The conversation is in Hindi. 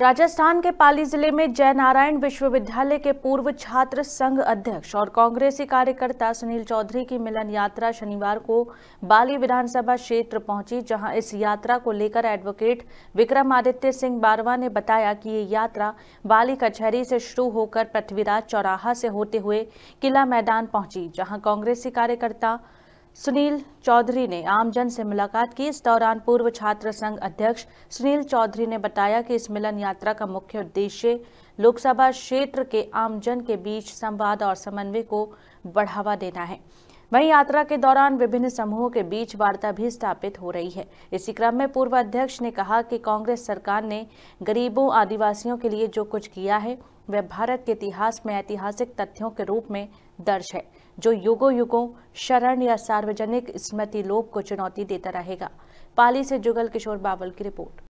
राजस्थान के पाली जिले में जय नारायण विश्वविद्यालय के पूर्व छात्र संघ अध्यक्ष और कांग्रेसी कार्यकर्ता सुनील चौधरी की मिलन यात्रा शनिवार को बाली विधानसभा क्षेत्र पहुंची जहां इस यात्रा को लेकर एडवोकेट विक्रमादित्य सिंह बारवा ने बताया कि ये यात्रा बाली कचहरी से शुरू होकर पृथ्वीराज चौराहा से होते हुए किला मैदान पहुंची जहाँ कांग्रेसी कार्यकर्ता सुनील चौधरी ने आमजन से मुलाकात की इस दौरान पूर्व छात्र संघ अध्यक्ष सुनील चौधरी ने बताया कि इस मिलन यात्रा का मुख्य उद्देश्य लोकसभा क्षेत्र के आमजन के बीच संवाद और समन्वय को बढ़ावा देना है वहीं यात्रा के दौरान विभिन्न समूहों के बीच वार्ता भी स्थापित हो रही है इसी क्रम में पूर्व अध्यक्ष ने कहा कि कांग्रेस सरकार ने गरीबों आदिवासियों के लिए जो कुछ किया है वह भारत के इतिहास में ऐतिहासिक तथ्यों के रूप में दर्ज है जो युगों युगों शरण या सार्वजनिक स्मृति लोप को चुनौती देता रहेगा पाली से जुगल किशोर बावल की रिपोर्ट